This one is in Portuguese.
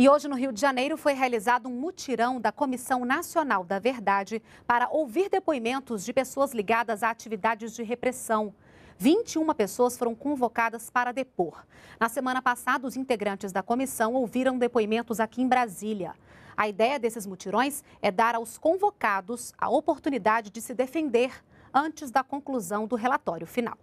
E hoje, no Rio de Janeiro, foi realizado um mutirão da Comissão Nacional da Verdade para ouvir depoimentos de pessoas ligadas a atividades de repressão. 21 pessoas foram convocadas para depor. Na semana passada, os integrantes da comissão ouviram depoimentos aqui em Brasília. A ideia desses mutirões é dar aos convocados a oportunidade de se defender antes da conclusão do relatório final.